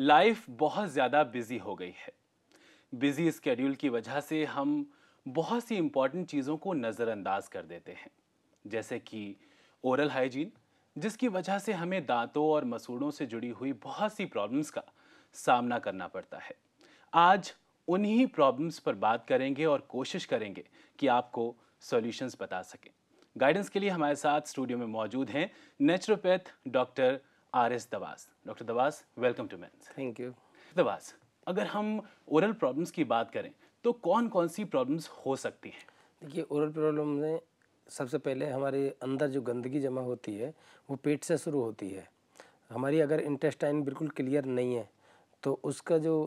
Life बहुत ज़्यादा busy हो गई है बिजी स्केड्यूल की वजह से हम बहुत सी इम्पॉर्टेंट चीज़ों को नज़रअंदाज कर देते हैं जैसे कि ओरल हाइजीन जिसकी वजह से हमें दांतों और मसूड़ों से जुड़ी हुई बहुत सी प्रॉब्लम्स का सामना करना पड़ता है आज उन्हीं प्रॉब्लम्स पर बात करेंगे और कोशिश करेंगे कि आपको सॉल्यूशंस बता सकें गाइडेंस के लिए हमारे साथ स्टूडियो में मौजूद हैं नेचुरोपैथ डॉक्टर आर एस दवास डॉक्टर दवास वेलकम टू मैं थैंक यू दवास अगर हम ओरल प्रॉब्लम्स की बात करें तो कौन कौन सी प्रॉब्लम्स हो सकती हैं देखिए ओरल प्रॉब्लम में सबसे पहले हमारे अंदर जो गंदगी जमा होती है वो पेट से शुरू होती है हमारी अगर इंटेस्टाइन बिल्कुल क्लियर नहीं है तो उसका जो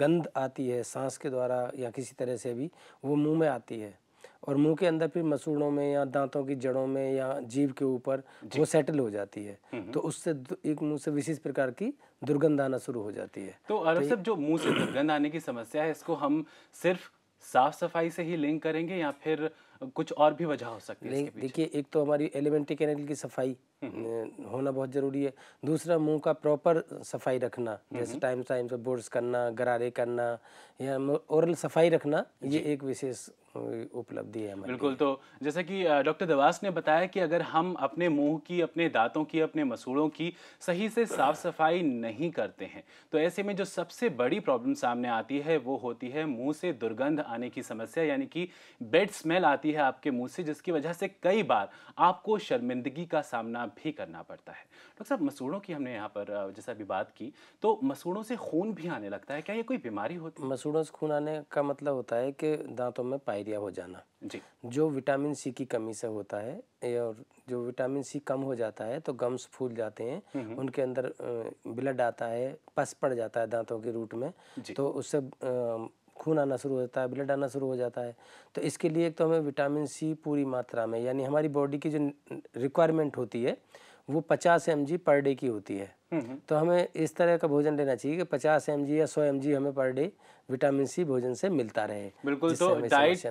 गंद आती है सांस के द्वारा या किसी तरह से भी वो मुंह में आती है और मुंह के अंदर फिर मसूड़ों में या दांतों की जड़ों में या जीभ के ऊपर वो सेटल हो जाती है हम्म, हम्म। तो उससे एक मुंह से विशेष प्रकार की दुर्गंध आना शुरू हो जाती है तो अरब तो सब जो मुंह से दुर्गंध आने की समस्या है इसको हम सिर्फ साफ सफाई से ही लिंक करेंगे या फिर कुछ और भी वजह हो सकती है देखिए एक तो हमारी एलिमेंट्री कैनल की सफाई हम्म, होना बहुत ज़रूरी है दूसरा मुंह का प्रॉपर सफाई रखना जैसे टाइम टाइम से बोर्ड करना गरारे करना या ओरल सफाई रखना ये एक विशेष उपलब्धि है बिल्कुल तो जैसा कि डॉक्टर दवास ने बताया कि अगर हम अपने मुंह की अपने दांतों की अपने मसूड़ों की सही से साफ सफाई नहीं करते हैं तो ऐसे में जो सबसे बड़ी प्रॉब्लम सामने आती है वो होती है मुंह से दुर्गंध आने की समस्या यानी कि बेड स्मेल आती है आपके मुंह से जिसकी वजह से कई बार आपको शर्मिंदगी का सामना भी करना पड़ता है डॉक्टर साहब मसूड़ों की हमने यहाँ पर जैसा अभी बात की तो मसूड़ों से खून भी आने लगता है क्या ये कोई बीमारी होती है मसूड़ों से खून आने का मतलब होता है कि दांतों में पाई डायरिया हो जाना जी जो विटामिन सी की कमी से होता है और जो विटामिन सी कम हो जाता है तो गम्स फूल जाते हैं हम्म, हम्म। उनके अंदर ब्लड आता है पस पड़ जाता है दांतों के रूट में तो उससे खून आना शुरू हो जाता है ब्लड आना शुरू हो जाता है तो इसके लिए एक तो हमें विटामिन सी पूरी मात्रा में यानी हमारी बॉडी की जो रिक्वायरमेंट होती है वो 50 एम पर डे की होती है हम्म, तो हमें इस तरह का भोजन लेना चाहिए कि 50 एम या 100 एम हमें पर डे विटामिन सी भोजन से मिलता रहे बिल्कुल तो डाइट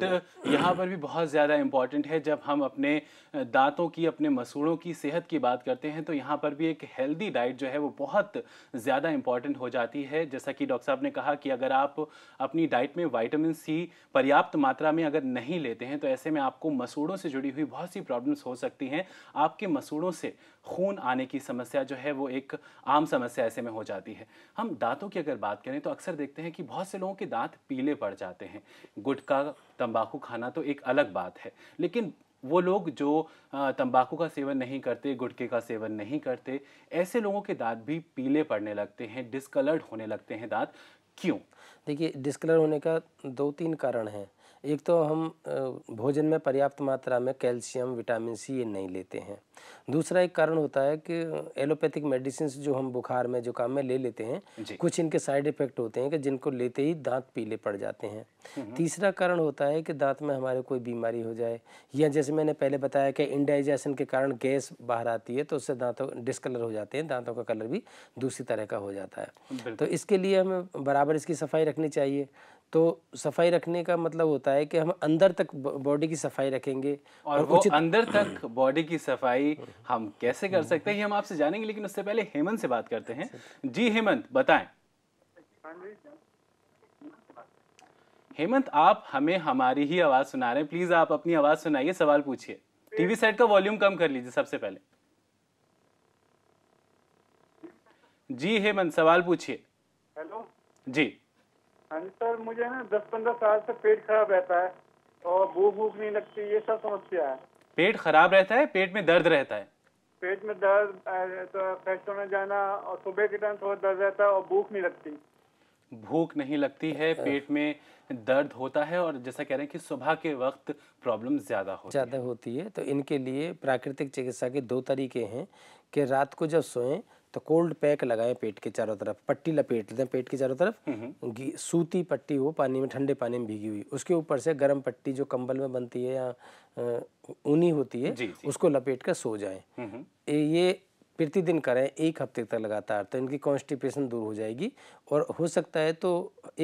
यहाँ पर भी बहुत ज़्यादा इम्पॉर्टेंट है जब हम अपने दांतों की अपने मसूड़ों की सेहत की बात करते हैं तो यहाँ पर भी एक हेल्दी डाइट जो है वो बहुत ज़्यादा इम्पॉर्टेंट हो जाती है जैसा कि डॉक्टर साहब ने कहा कि अगर आप अपनी डाइट में वाइटामिन सी पर्याप्त मात्रा में अगर नहीं लेते हैं तो ऐसे में आपको मसूड़ों से जुड़ी हुई बहुत सी प्रॉब्लम्स हो सकती हैं आपके मसूड़ों से खून आने की समस्या जो है वो एक आम समस्या ऐसे में हो जाती है हम दांतों की अगर बात करें तो अक्सर देखते हैं कि बहुत से लोग लोगों के दांत पीले पड़ जाते हैं गुटखा तंबाकू खाना तो एक अलग बात है लेकिन वो लोग जो तंबाकू का सेवन नहीं करते गुटके का सेवन नहीं करते ऐसे लोगों के दांत भी पीले पड़ने लगते हैं डिसकलर्ड होने लगते हैं दांत क्यों देखिए डिसकलर होने का दो तीन कारण हैं एक तो हम भोजन में पर्याप्त मात्रा में कैल्शियम विटामिन सी ये नहीं लेते हैं दूसरा एक कारण होता है कि एलोपैथिक मेडिसिन जो हम बुखार में जुकाम में ले लेते हैं कुछ इनके साइड इफ़ेक्ट होते हैं कि जिनको लेते ही दांत पीले पड़ जाते हैं हम्म, हम्म। तीसरा कारण होता है कि दांत में हमारे कोई बीमारी हो जाए या जैसे मैंने पहले बताया कि इंडाइजेशन के कारण गैस बाहर आती है तो उससे दांतों डिसकलर हो जाते हैं दांतों का कलर भी दूसरी तरह का हो जाता है तो इसके लिए हमें बराबर इसकी सफाई रखनी चाहिए तो सफाई रखने का मतलब होता है कि हम अंदर तक बॉडी की सफाई रखेंगे और, और वो अंदर तक बॉडी की सफाई हम कैसे कर सकते हैं हम आपसे जानेंगे लेकिन उससे पहले हेमंत से बात करते हैं जी हेमंत बताएं हेमंत आप हमें हमारी ही आवाज सुना रहे हैं प्लीज आप अपनी आवाज सुनाइए सवाल पूछिए टीवी सेट का वॉल्यूम कम कर लीजिए सबसे पहले जी हेमंत सवाल पूछिए हेलो जी हाँ जी सर मुझे ना दस पंद्रह साल से पेट खराब रहता है और भूख भूख नहीं लगती ये सब समस्या है पेट खराब रहता है पेट में दर्द रहता है पेट में दर्द तो फैसलों में जाना और सुबह के टाइम थोड़ा दर्द रहता है और भूख नहीं लगती भूख नहीं लगती है पेट में दर्द होता है और जैसा कह रहे हैं कि सुबह के वक्त प्रॉब्लम ज़्यादा होती ज़्यादा होती है तो इनके लिए प्राकृतिक चिकित्सा के दो तरीके हैं कि रात को जब सोएं तो कोल्ड पैक लगाएं पेट के चारों तरफ पट्टी लपेट दें पेट के चारों तरफ हम्म, हम्म। सूती पट्टी हो पानी में ठंडे पानी में भीगी हुई उसके ऊपर से गर्म पट्टी जो कंबल में बनती है या ऊनी होती है जी, जी। उसको लपेट कर सो जाएं हम्म, ये प्रतिदिन करें एक हफ्ते तक लगातार तो इनकी कॉन्स्टिपेशन दूर हो जाएगी और हो सकता है तो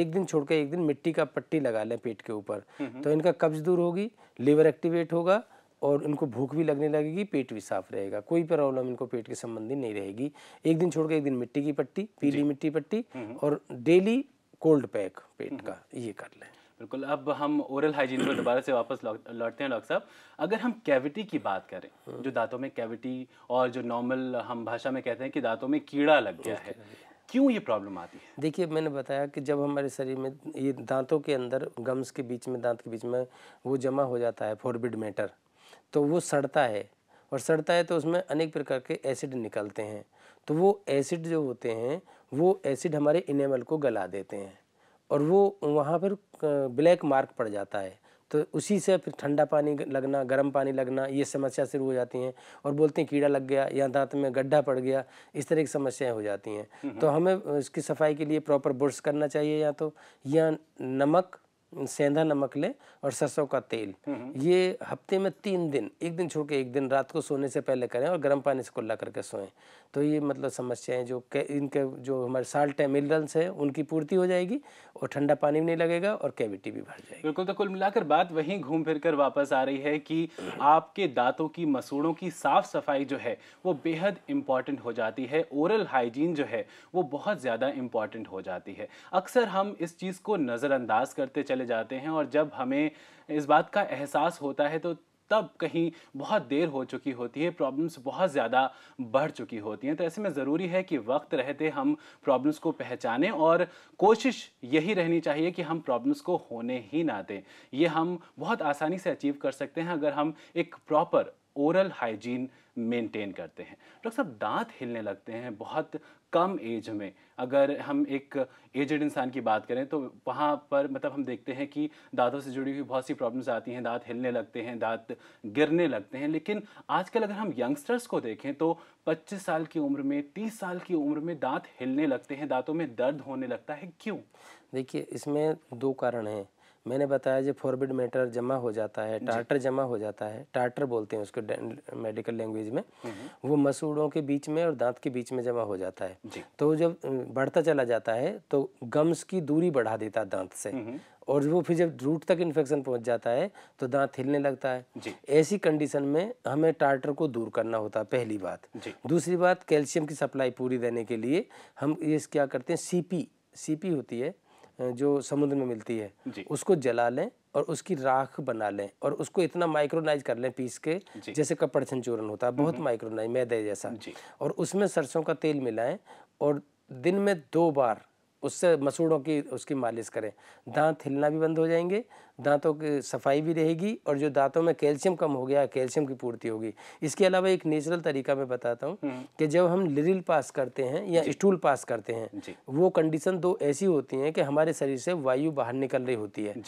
एक दिन छोड़कर एक दिन मिट्टी का पट्टी लगा लें पेट के ऊपर तो इनका कब्ज दूर होगी लीवर एक्टिवेट होगा और उनको भूख भी लगने लगेगी पेट भी साफ रहेगा कोई प्रॉब्लम इनको पेट के संबंधी नहीं रहेगी एक दिन छोड़कर एक दिन मिट्टी की पट्टी पीली मिट्टी पट्टी हम्म, हम्म। और डेली कोल्ड पैक पेट हम्म, का ये कर लें बिल्कुल अब हम ओरल हाइजीन पर दोबारा से वापस लौटते हैं डॉक्टर साहब अगर हम कैविटी की बात करें जो दांतों में कैविटी और जो नॉर्मल हम भाषा में कहते हैं कि दांतों में कीड़ा लग गया है क्यों ये प्रॉब्लम आती है देखिए मैंने बताया कि जब हमारे शरीर में ये दांतों के अंदर गम्स के बीच में दांत के बीच में वो जमा हो जाता है फॉरबिड मैटर तो वो सड़ता है और सड़ता है तो उसमें अनेक प्रकार के एसिड निकलते हैं तो वो एसिड जो होते हैं वो एसिड हमारे इनेमल को गला देते हैं और वो वहाँ पर ब्लैक मार्क पड़ जाता है तो उसी से फिर ठंडा पानी लगना गर्म पानी लगना ये समस्या शुरू हो जाती हैं और बोलते हैं कीड़ा लग गया या दांत में गड्ढा पड़ गया इस तरह की समस्याएं हो जाती हैं हम्म, हम्म। तो हमें इसकी सफाई के लिए प्रॉपर ब्रश करना चाहिए या तो या नमक सेंधा नमक लें और सरसों का तेल ये हफ्ते में तीन दिन एक दिन छोड़ के एक दिन रात को सोने से पहले करें और गर्म पानी से कुल्ला करके सोएं तो ये मतलब समस्याएं जो इनके जो हमारे साल्ट है मिनरल्स है उनकी पूर्ति हो जाएगी और ठंडा पानी भी नहीं लगेगा और कैविटी भी भर जाएगी बिल्कुल तो कुल मिलाकर बात वहीं घूम फिर कर वापस आ रही है कि हम्म। आपके दांतों की मसूड़ों की साफ सफाई जो है वो बेहद इंपॉर्टेंट हो जाती है ओरल हाइजीन जो है वो बहुत ज़्यादा इंपॉर्टेंट हो जाती है अक्सर हम इस चीज़ को नज़रअंदाज करते चले चले जाते हैं और जब हमें इस बात का एहसास होता है तो तब कहीं बहुत देर हो चुकी होती है प्रॉब्लम्स बहुत ज़्यादा बढ़ चुकी होती हैं तो ऐसे में ज़रूरी है कि वक्त रहते हम प्रॉब्लम्स को पहचानें और कोशिश यही रहनी चाहिए कि हम प्रॉब्लम्स को होने ही ना दें ये हम बहुत आसानी से अचीव कर सकते हैं अगर हम एक प्रॉपर ओरल हाइजीन मेंटेन करते हैं डॉक्टर साहब दांत हिलने लगते हैं बहुत कम एज में अगर हम एक एजड इंसान की बात करें तो वहाँ पर मतलब हम देखते हैं कि दांतों से जुड़ी हुई बहुत सी प्रॉब्लम्स आती हैं दांत हिलने लगते हैं दांत गिरने लगते हैं लेकिन आजकल अगर हम यंगस्टर्स को देखें तो 25 साल की उम्र में 30 साल की उम्र में दांत हिलने लगते हैं दांतों में दर्द होने लगता है क्यों देखिए इसमें दो कारण हैं मैंने बताया जो फॉरबिड मैटर जमा हो जाता है टार्टर जमा हो जाता है टार्टर बोलते हैं उसको मेडिकल लैंग्वेज में हम्म। वो मसूड़ों के बीच में और दांत के बीच में जमा हो जाता है तो जब बढ़ता चला जाता है तो गम्स की दूरी बढ़ा देता है दांत से हम्म। और वो फिर जब रूट तक इन्फेक्शन पहुंच जाता है तो दांत हिलने लगता है ऐसी कंडीशन में हमें टार्टर को दूर करना होता है पहली बात दूसरी बात कैल्शियम की सप्लाई पूरी देने के लिए हम ये क्या करते हैं सीपी सीपी होती है जो समुद्र में मिलती है उसको जला लें और उसकी राख बना लें और उसको इतना माइक्रोनाइज कर लें पीस के जैसे कपड़ चूरण होता है बहुत माइक्रोनाइज हम्म। मैदे जैसा और उसमें सरसों का तेल मिलाएं और दिन में दो बार उससे मसूड़ों की उसकी मालिश करें दांत हिलना भी बंद हो जाएंगे दांतों की सफाई भी रहेगी और जो दांतों में कैल्शियम कम हो गया कैल्शियम की पूर्ति होगी इसके अलावा एक नेचुरल तरीका मैं बताता हूँ हम्म। कि जब हम लिरिल पास करते हैं या स्टूल पास करते हैं वो कंडीशन दो ऐसी होती हैं कि हमारे शरीर से वायु बाहर निकल रही होती है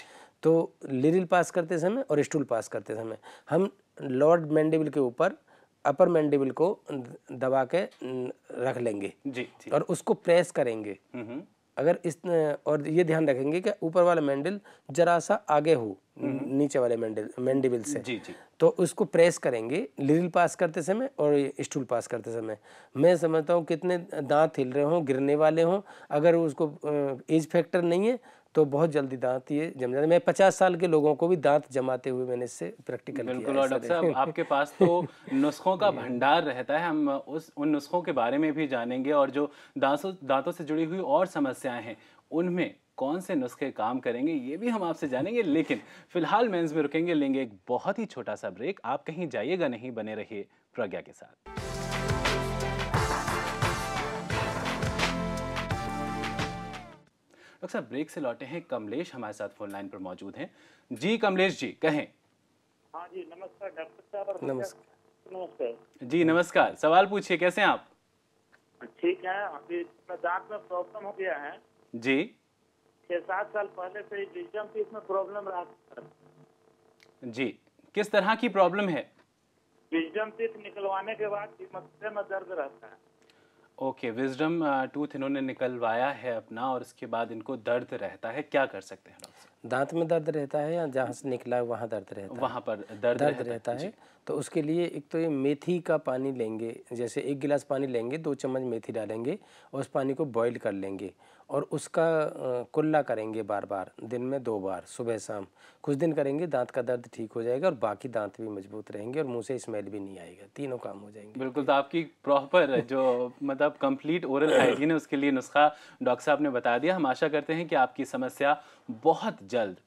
तो लिरिल पास करते समय और स्टूल पास करते समय हम लॉर्ड मैंडेबल के ऊपर अपर मैंडेबल को दबा के रख लेंगे जी, जी। और उसको प्रेस करेंगे हम्म। अगर इस और ये ध्यान रखेंगे कि ऊपर वाला मैंडल जरा सा आगे हो हम्म। नीचे वाले मैंडल मैंडिबल से जी जी तो उसको प्रेस करेंगे लिरिल पास करते समय और स्टूल पास करते समय मैं समझता हूँ कितने दांत हिल रहे हों गिरने वाले हों अगर उसको एज फैक्टर नहीं है तो बहुत जल्दी दांत ये जम जाते मैं पचास साल के लोगों को भी दांत जमाते हुए मैंने इससे प्रैक्टिकल बिल्कुल और डॉक्टर साहब आपके पास तो नुस्खों का भंडार रहता है हम उस उन नुस्खों के बारे में भी जानेंगे और जो दांतों दांतों से जुड़ी हुई और समस्याएं हैं उनमें कौन से नुस्खे काम करेंगे ये भी हम आपसे जानेंगे लेकिन फिलहाल मेंस में रुकेंगे लेंगे एक बहुत ही छोटा सा ब्रेक आप कहीं जाइएगा नहीं बने रहिए प्रज्ञा के साथ साहब ब्रेक से लौटे हैं कमलेश हमारे साथ फोन लाइन पर मौजूद हैं जी कमलेश जी कहें हाँ जी नमस्कार डॉक्टर साहब नमस्कार जी नमस्कार सवाल पूछिए कैसे हैं आप ठीक है अभी दांत में प्रॉब्लम हो गया है जी छह सात साल पहले से डिजिटल फीस में प्रॉब्लम रहा जी किस तरह की प्रॉब्लम है विजडम टूथ निकलवाने के बाद मस्ते में दर्द रहता है ओके विजडम टूथ इन्होंने निकलवाया है अपना और इसके बाद इनको दर्द रहता है क्या कर सकते हैं दांत में दर्द रहता है या जहाँ से निकला है वहाँ दर्द रहता है वहाँ पर दर्द, दर्द रहता, रहता, है तो उसके लिए एक तो ये मेथी का पानी लेंगे जैसे एक गिलास पानी लेंगे दो चम्मच मेथी डालेंगे और उस पानी को बॉईल कर लेंगे और उसका कुल्ला करेंगे बार बार दिन में दो बार सुबह शाम कुछ दिन करेंगे दांत का दर्द ठीक हो जाएगा और बाकी दांत भी मजबूत रहेंगे और मुंह से स्मेल भी नहीं आएगा तीनों काम हो जाएंगे बिल्कुल तो आपकी प्रॉपर जो मतलब कंप्लीट ओरल हाइजीन है उसके लिए नुस्खा डॉक्टर साहब ने बता दिया हम आशा करते हैं कि आपकी समस्या बहुत जल्द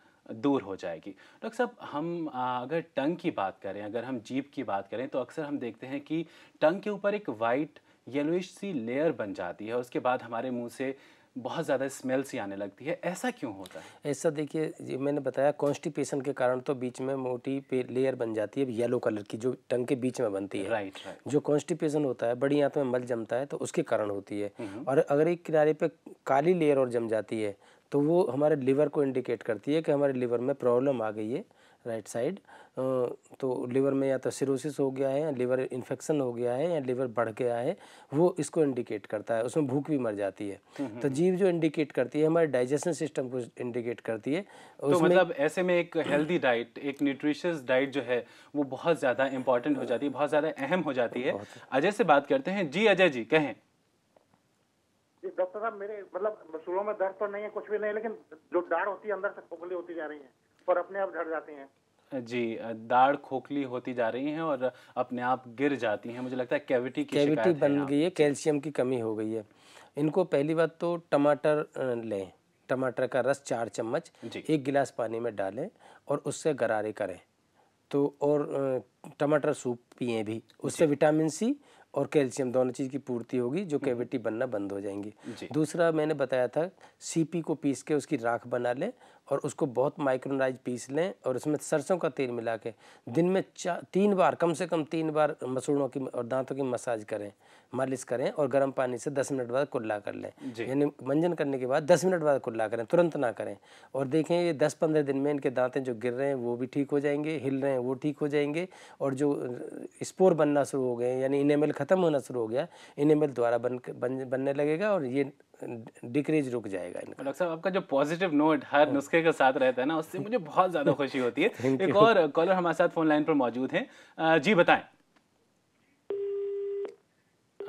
दूर हो जाएगी डॉक्टर साहब हम अगर टंग की बात करें अगर हम जीप की बात करें तो अक्सर हम देखते हैं कि टंग के ऊपर एक वाइट येलोइ सी लेयर बन जाती है उसके बाद हमारे मुंह से बहुत ज़्यादा स्मेल सी आने लगती है ऐसा क्यों होता है ऐसा देखिए मैंने बताया कॉन्स्टिपेशन के कारण तो बीच में मोटी पे लेयर बन जाती है येलो कलर की जो टंग के बीच में बनती है राइट राइट जो कॉन्स्टिपेशन होता है बड़ी आंत में मल जमता है तो उसके कारण होती है हम्म। और अगर एक किनारे पर काली लेयर और जम जाती है तो वो हमारे लीवर को इंडिकेट करती है कि हमारे लीवर में प्रॉब्लम आ गई है राइट साइड तो लीवर में या तो सिरोसिस हो गया है या लीवर इन्फेक्शन हो गया है या लीवर बढ़ गया है वो इसको इंडिकेट करता है उसमें भूख भी मर जाती है हम्म, हम्म, तो हम्म। जीव जो इंडिकेट करती है हमारे डाइजेशन सिस्टम को इंडिकेट करती है तो मतलब ऐसे में एक हेल्दी डाइट एक न्यूट्रिशियस डाइट जो है वो बहुत ज़्यादा इंपॉर्टेंट हो जाती है बहुत ज़्यादा अहम हो जाती है अजय से बात करते हैं जी अजय जी कहें डॉक्टर साहब मेरे मतलब मसूलों में दर्द तो नहीं है कुछ भी नहीं लेकिन जो डाढ़ होती है अंदर से खोखली होती जा रही है और अपने आप झड़ जाते हैं जी दाढ़ खोखली होती जा रही हैं और अपने आप गिर जाती हैं मुझे लगता है कैविटी की कैविटी बन गई है कैल्शियम की कमी हो गई है इनको पहली बात तो टमाटर लें टमाटर का रस चार चम्मच एक गिलास पानी में डालें और उससे गरारे करें तो और टमाटर सूप पिए भी उससे विटामिन सी और कैल्शियम दोनों चीज़ की पूर्ति होगी जो कैविटी बनना बंद हो जाएंगी दूसरा मैंने बताया था सीपी को पीस के उसकी राख बना लें और उसको बहुत माइक्रोनाइज पीस लें और उसमें सरसों का तेल मिला के दिन में चार तीन बार कम से कम तीन बार मसूड़ों की और दांतों की मसाज करें मालिश करें और गर्म पानी से दस मिनट बाद कुल्ला कर लें यानी मंजन करने के बाद दस मिनट बाद कुल्ला करें तुरंत ना करें और देखें ये दस पंद्रह दिन में इनके दांतें जो गिर रहे हैं वो भी ठीक हो जाएंगे हिल रहे हैं वो ठीक हो जाएंगे और जो स्पोर बनना शुरू हो गए यानी इनेमल ख़त्म होना शुरू हो गया इनेमल द्वारा बन, बन बनने लगेगा और ये डिक्रीज रुक जाएगा इनका डॉक्टर साहब आपका जो पॉजिटिव नोट हर हाँ। नुस्खे के साथ रहता है ना उससे मुझे बहुत ज़्यादा खुशी होती है एक और कॉलर हमारे साथ फोन लाइन पर मौजूद हैं जी बताएं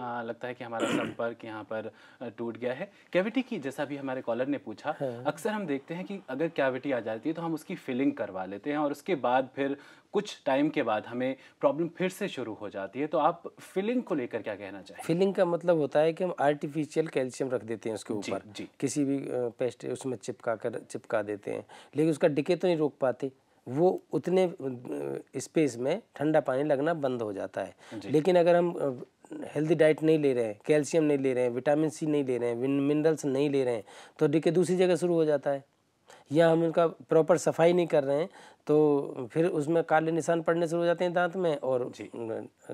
आ, लगता है कि हमारा संपर्क यहाँ पर टूट गया है कैविटी की जैसा भी हमारे कॉलर ने पूछा हाँ। अक्सर हम देखते हैं कि अगर कैविटी आ जाती है तो हम उसकी फिलिंग करवा लेते हैं और उसके बाद फिर कुछ टाइम के बाद हमें प्रॉब्लम फिर से शुरू हो जाती है तो आप फिलिंग को लेकर क्या कहना चाहिए फिलिंग का मतलब होता है कि हम आर्टिफिशियल कैल्शियम रख देते हैं उसके ऊपर जी, किसी भी पेस्ट उसमें चिपका कर चिपका देते हैं लेकिन उसका डिके तो नहीं रोक पाते वो उतने स्पेस में ठंडा पानी लगना बंद हो जाता है लेकिन अगर हम हेल्दी डाइट नहीं ले रहे हैं कैल्शियम नहीं ले रहे हैं विटामिन सी नहीं ले रहे हैं मिनरल्स नहीं ले रहे हैं तो डिके दूसरी जगह शुरू हो जाता है या हम उनका प्रॉपर सफाई नहीं कर रहे हैं तो फिर उसमें काले निशान पड़ने शुरू हो जाते हैं दांत में और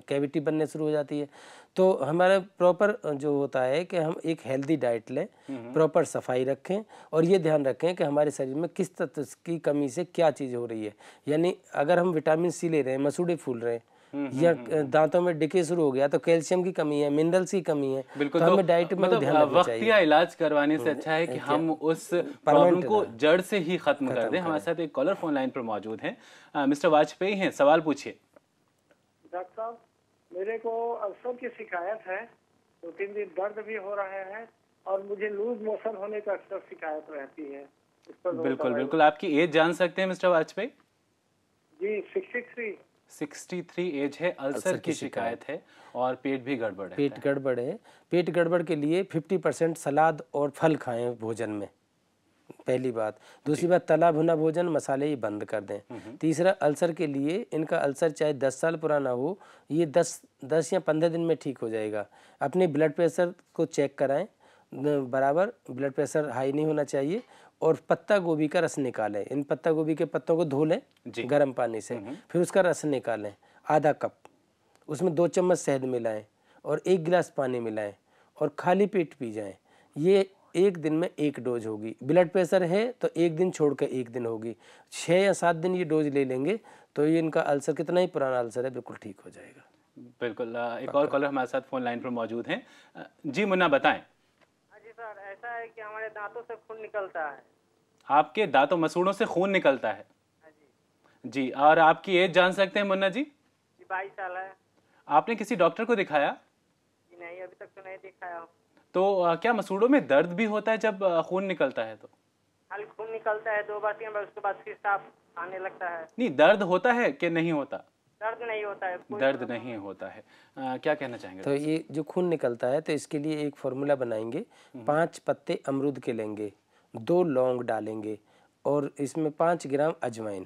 कैविटी बनने शुरू हो जाती है तो हमारा प्रॉपर जो होता है कि हम एक हेल्दी डाइट लें प्रॉपर हम्म। सफाई रखें और ये ध्यान रखें कि हमारे शरीर में किस तत्व की कमी से क्या चीज़ हो रही है यानी अगर हम विटामिन सी ले रहे हैं मसूड़े फूल रहे हैं हम्म, या हम्म, हम्म। दांतों में डिके शुरू हो गया तो कैल्शियम की कमी है मिनरल्स की कमी है बिल्कुल तो, तो हमें डाइट में तो मतलब ध्यान वक्त या इलाज करवाने से तो अच्छा है कि हम उस प्रॉब्लम को जड़ से ही खत्म कर दें हमारे साथ एक कॉलर फोन लाइन पर मौजूद है मिस्टर वाजपेयी हैं सवाल पूछिए डॉक्टर साहब मेरे को अक्सर की शिकायत है दो तीन दिन दर्द भी हो रहे हैं और मुझे लूज मोशन होने का अक्सर शिकायत रहती है बिल्कुल बिल्कुल आपकी एज जान सकते हैं mister Vajpayee ji six three 63 age है अल्सर की शिकायत है और पेट भी गड़बड़ है पेट गड़बड़ है पेट गड़बड़ के लिए 50 परसेंट सलाद और फल खाएं भोजन में पहली बात दूसरी बात तला भुना भोजन मसाले ही बंद कर दें हम्म, हम्म। तीसरा अल्सर के लिए इनका अल्सर चाहे दस साल पुराना हो ये दस दस या पंद्रह दिन में ठीक हो जाएगा अपने ब्लड प्रेशर को चेक कराएं बराबर ब्लड प्रेशर हाई नहीं होना चाहिए और पत्ता गोभी का रस निकालें इन पत्ता गोभी के पत्तों को धो लें गर्म पानी से हम्म। फिर उसका रस निकालें आधा कप उसमें दो चम्मच शहद मिलाएं और एक गिलास पानी मिलाएं और खाली पेट पी जाएं ये एक दिन में एक डोज होगी ब्लड प्रेशर है तो एक दिन छोड़ कर एक दिन होगी छः या सात दिन ये डोज ले लेंगे तो ये इनका अल्सर कितना ही पुराना अल्सर है बिल्कुल ठीक हो जाएगा बिल्कुल एक और कॉलर हमारे साथ फ़ोन लाइन पर मौजूद हैं जी मुन्ना बताएं सर ऐसा है कि हमारे दांतों से खून निकलता है आपके दांतों मसूड़ों से खून निकलता है हाँ जी और आपकी एज जान सकते हैं मुन्ना जी बाईस साल है आपने किसी डॉक्टर को दिखाया नहीं अभी तक तो नहीं दिखाया तो क्या मसूड़ों में दर्द भी होता है जब खून निकलता है तो खून निकलता है दो बार तीन बार उसके बाद फिर साफ आने लगता है नहीं दर्द होता है कि नहीं होता दर्द नहीं होता है कोई दर्द नहीं होता है आ, क्या कहना चाहेंगे तो ये जो खून निकलता है तो इसके लिए एक फॉर्मूला बनाएंगे हम्म। पाँच पत्ते अमरूद के लेंगे दो लौंग डालेंगे और इसमें पाँच ग्राम अजवाइन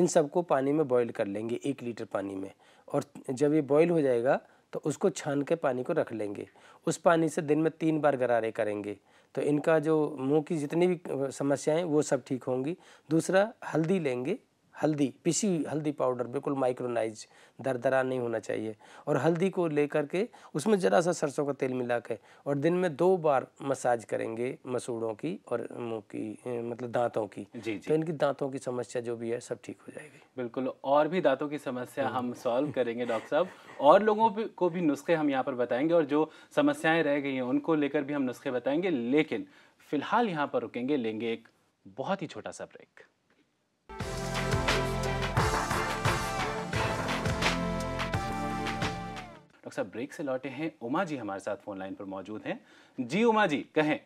इन सबको पानी में बॉईल कर लेंगे एक लीटर पानी में और जब ये बॉईल हो जाएगा तो उसको छान के पानी को रख लेंगे उस पानी से दिन में तीन बार गरारे करेंगे तो इनका जो मुंह की जितनी भी समस्याएं वो सब ठीक होंगी दूसरा हल्दी लेंगे हल्दी पिसी हुई हल्दी पाउडर बिल्कुल माइक्रोनाइज दरदरा नहीं होना चाहिए और हल्दी को लेकर के उसमें ज़रा सा सरसों का तेल मिला के और दिन में दो बार मसाज करेंगे मसूड़ों की और मुँह की मतलब दांतों की जी, जी तो इनकी दांतों की समस्या जो भी है सब ठीक हो जाएगी बिल्कुल और भी दांतों की समस्या हम्म। हम सॉल्व करेंगे डॉक्टर साहब और लोगों को भी नुस्खे हम यहाँ पर बताएंगे और जो समस्याएं रह गई हैं उनको लेकर भी हम नुस्खे बताएंगे लेकिन फिलहाल यहाँ पर रुकेंगे लेंगे एक बहुत ही छोटा सा ब्रेक डॉक्टर साहब ब्रेक से लौटे हैं उमा जी हमारे साथ फोन लाइन पर मौजूद हैं जी उमा जी कहें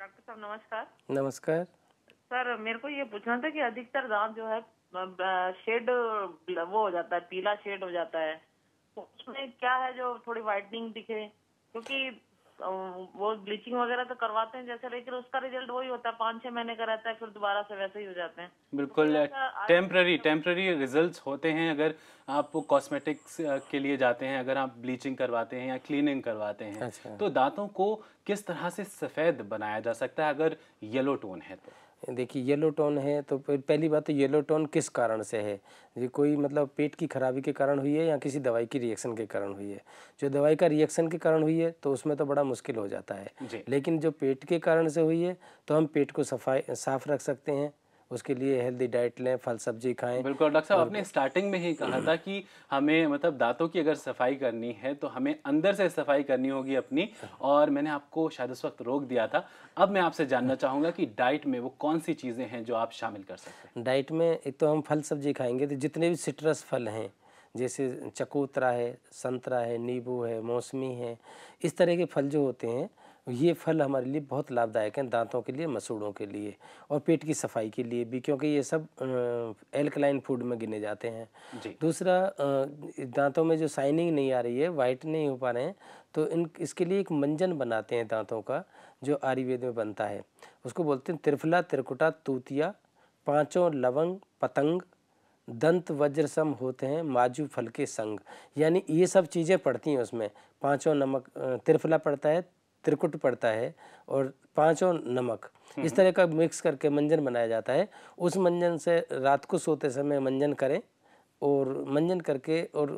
डॉक्टर साहब नमस्कार नमस्कार सर मेरे को ये पूछना था कि अधिकतर दांत जो है शेड वो हो जाता है पीला शेड हो जाता है तो उसमें क्या है जो थोड़ी वाइटनिंग दिखे क्योंकि वो ब्लीचिंग वगैरह तो करवाते हैं जैसे लेकिन उसका रिजल्ट वही होता है पाँच छह महीने का रहता है फिर दोबारा से वैसे ही हो जाते हैं बिल्कुल टेम्प्ररी टेम्प्ररी रिजल्ट होते हैं अगर आप कॉस्मेटिक्स के लिए जाते हैं अगर आप ब्लीचिंग करवाते हैं या क्लीनिंग करवाते हैं अच्छा। तो दांतों को किस तरह से सफ़ेद बनाया जा सकता है अगर येलो टोन है तो देखिए येलो टोन है तो पहली बात तो येलो टोन किस कारण से है ये कोई मतलब पेट की खराबी के कारण हुई है या किसी दवाई की रिएक्शन के कारण हुई है जो दवाई का रिएक्शन के कारण हुई है तो उसमें तो बड़ा मुश्किल हो जाता है लेकिन जो पेट के कारण से हुई है तो हम पेट को सफाई साफ़ रख सकते हैं उसके लिए हेल्दी डाइट लें फल सब्जी खाएं बिल्कुल डॉक्टर साहब आपने स्टार्टिंग में ही कहा था कि हमें मतलब दांतों की अगर सफाई करनी है तो हमें अंदर से सफाई करनी होगी अपनी और मैंने आपको शायद उस वक्त रोक दिया था अब मैं आपसे जानना चाहूँगा कि डाइट में वो कौन सी चीज़ें हैं जो आप शामिल कर सकते हैं डाइट में एक तो हम फल सब्जी खाएंगे तो जितने भी सिट्रस फल हैं जैसे चकोतरा है संतरा है नींबू है मौसमी है इस तरह के फल जो होते हैं ये फल हमारे लिए बहुत लाभदायक हैं दांतों के लिए मसूड़ों के लिए और पेट की सफाई के लिए भी क्योंकि ये सब एल्कलाइन फूड में गिने जाते हैं दूसरा दांतों में जो साइनिंग नहीं आ रही है वाइट नहीं हो पा रहे हैं तो इन इसके लिए एक मंजन बनाते हैं दांतों का जो आयुर्वेद में बनता है उसको बोलते हैं त्रिफला त्रिकुटा तूतिया पाँचों लवंग पतंग दंत वज्र सम होते हैं माजू फल के संग यानी ये सब चीज़ें पड़ती हैं उसमें पांचों नमक त्रिफला पड़ता है त्रिकुट पड़ता है और पाँचों नमक हम्म। इस तरह का मिक्स करके मंजन बनाया जाता है उस मंजन से रात को सोते समय मंजन करें और मंजन करके और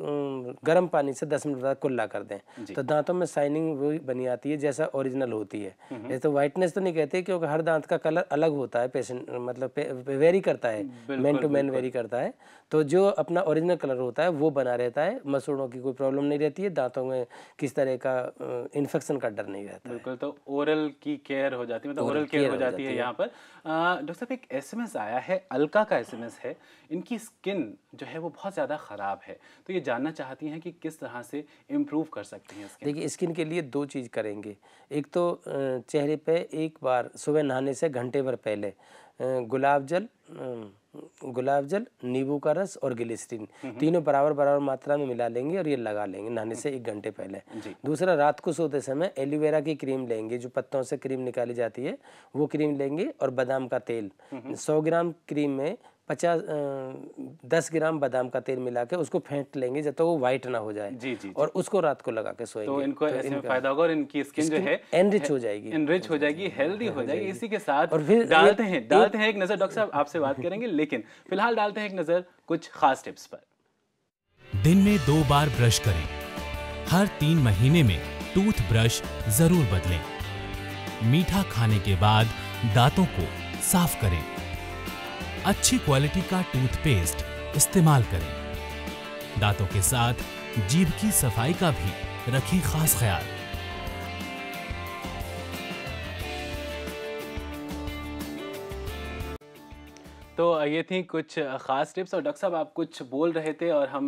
गर्म पानी से दस मिनट बाद कुल्ला कर दें तो दांतों में शाइनिंग वही बनी आती है जैसा ओरिजिनल होती है जैसे हम्म। तो वाइटनेस तो नहीं कहते क्योंकि हर दांत का कलर अलग होता है पेशेंट मतलब पे, वेरी करता है मैन टू मैन वेरी करता है तो जो अपना ओरिजिनल कलर होता है वो बना रहता है मसूड़ों की कोई प्रॉब्लम नहीं रहती है दांतों में किस तरह का इन्फेक्शन का डर नहीं रहता बिल्कुल तो ओरल की केयर हो जाती है मतलब ओरल केयर हो जाती है यहाँ पर डॉक्टर साहब एक एस आया है अलका का एस है इनकी स्किन जो है वो वो बहुत ज़्यादा ख़राब है तो ये जानना चाहती हैं कि किस तरह से इम्प्रूव कर सकती हैं स्किन देखिए स्किन के लिए दो चीज़ करेंगे एक तो चेहरे पे एक बार सुबह नहाने से घंटे भर पहले गुलाब जल गुलाब जल नींबू का रस और ग्लिसरीन हम्म, हम्म। तीनों बराबर बराबर मात्रा में मिला लेंगे और ये लगा लेंगे नहाने से एक घंटे पहले दूसरा रात को सोते समय एलोवेरा की क्रीम लेंगे जो पत्तों से क्रीम निकाली जाती है वो क्रीम लेंगे और बादाम का तेल हम्म, सौ ग्राम क्रीम में पचास दस ग्राम बादाम का तेल मिला के उसको फेंट लेंगे जब तक तो वो व्हाइट ना हो जाए जी जी और उसको रात को लगा के सोएंगे तो इनको तो ऐसे में फायदा होगा और इनकी स्किन जो है एनरिच हो जाएगी एनरिच हो जाएगी हेल्दी हो जाएगी इसी के साथ और फिर डालते हैं डालते हैं एक नजर डॉक्टर साहब आपसे बात करेंगे लेकिन फिलहाल डालते हैं एक नजर कुछ खास टिप्स पर दिन में दो बार ब्रश करें हर तीन महीने में टूथ ब्रश जरूर बदलें मीठा खाने के बाद दांतों को साफ करें अच्छी क्वालिटी का टूथपेस्ट इस्तेमाल करें दांतों के साथ जीभ की सफाई का भी रखें खास ख्याल तो ये थी कुछ ख़ास टिप्स और डॉक्टर साहब आप कुछ बोल रहे थे और हम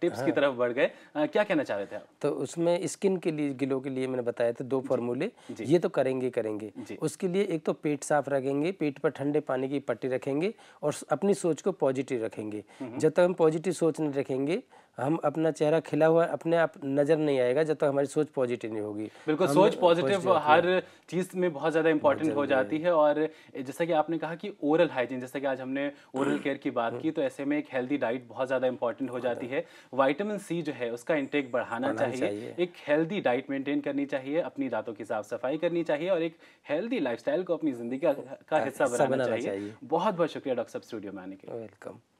टिप्स हाँ। की तरफ बढ़ गए क्या कहना चाह रहे थे आप तो उसमें स्किन के लिए गिलो के लिए मैंने बताया था दो फॉर्मूले ये तो करेंगे करेंगे उसके लिए एक तो पेट साफ रखेंगे पेट पर ठंडे पानी की पट्टी रखेंगे और अपनी सोच को पॉजिटिव रखेंगे हम्म। जब तक हम पॉजिटिव सोच नहीं रखेंगे हम अपना चेहरा खिला हुआ अपने आप नजर नहीं आएगा जब तक तो हमारी सोच पॉजिटिव नहीं होगी बिल्कुल सोच पॉजिटिव हर चीज में बहुत ज्यादा इंपॉर्टेंट हो जाती है और जैसा कि आपने कहा कि ओरल हाइजीन जैसा कि आज हमने ओरल केयर की बात की तो ऐसे में एक हेल्दी डाइट बहुत ज्यादा इंपॉर्टेंट हो जाती है वाइटामिन सी जो है उसका इंटेक बढ़ाना चाहिए एक हेल्दी डाइट मेंटेन करनी चाहिए अपनी दांतों की साफ सफाई करनी चाहिए और एक हेल्दी लाइफ को अपनी जिंदगी का हिस्सा बनाना चाहिए बहुत बहुत शुक्रिया डॉक्टर साहब स्टूडियो में आने के वेलकम